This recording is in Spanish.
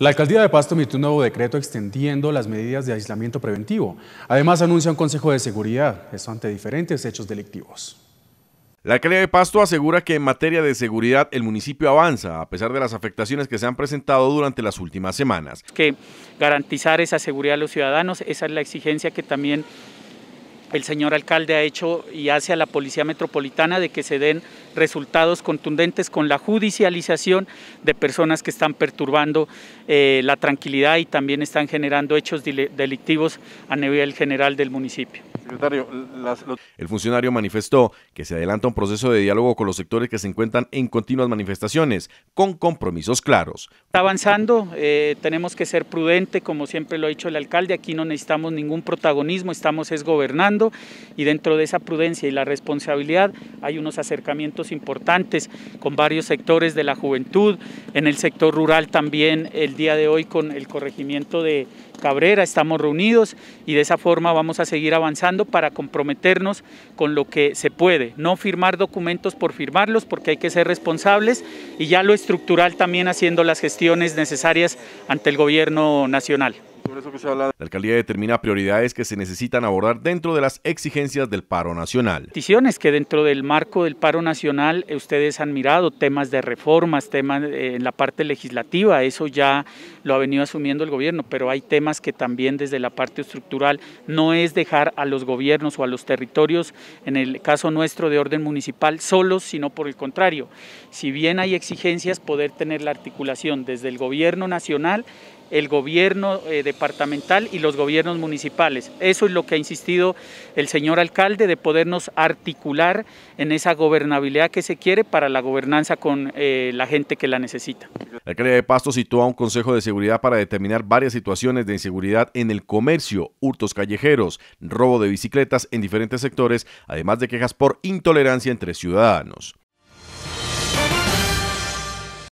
La alcaldía de Pasto emitió un nuevo decreto extendiendo las medidas de aislamiento preventivo. Además, anuncia un consejo de seguridad, esto ante diferentes hechos delictivos. La alcaldía de Pasto asegura que en materia de seguridad el municipio avanza, a pesar de las afectaciones que se han presentado durante las últimas semanas. Que garantizar esa seguridad a los ciudadanos, esa es la exigencia que también el señor alcalde ha hecho y hace a la Policía Metropolitana de que se den resultados contundentes con la judicialización de personas que están perturbando eh, la tranquilidad y también están generando hechos delictivos a nivel general del municipio el funcionario manifestó que se adelanta un proceso de diálogo con los sectores que se encuentran en continuas manifestaciones, con compromisos claros. Está avanzando, eh, tenemos que ser prudentes, como siempre lo ha dicho el alcalde, aquí no necesitamos ningún protagonismo, estamos es gobernando y dentro de esa prudencia y la responsabilidad hay unos acercamientos importantes con varios sectores de la juventud, en el sector rural también el día de hoy con el corregimiento de Cabrera estamos reunidos y de esa forma vamos a seguir avanzando para comprometernos con lo que se puede, no firmar documentos por firmarlos porque hay que ser responsables y ya lo estructural también haciendo las gestiones necesarias ante el gobierno nacional que La alcaldía determina prioridades que se necesitan abordar dentro de las exigencias del paro nacional. Decisiones que dentro del marco del paro nacional eh, ustedes han mirado, temas de reformas, temas eh, en la parte legislativa, eso ya lo ha venido asumiendo el gobierno, pero hay temas que también desde la parte estructural no es dejar a los gobiernos o a los territorios, en el caso nuestro de orden municipal, solos, sino por el contrario. Si bien hay exigencias, poder tener la articulación desde el gobierno nacional el gobierno eh, departamental y los gobiernos municipales. Eso es lo que ha insistido el señor alcalde, de podernos articular en esa gobernabilidad que se quiere para la gobernanza con eh, la gente que la necesita. La alcalde de Pasto sitúa un consejo de seguridad para determinar varias situaciones de inseguridad en el comercio, hurtos callejeros, robo de bicicletas en diferentes sectores, además de quejas por intolerancia entre ciudadanos.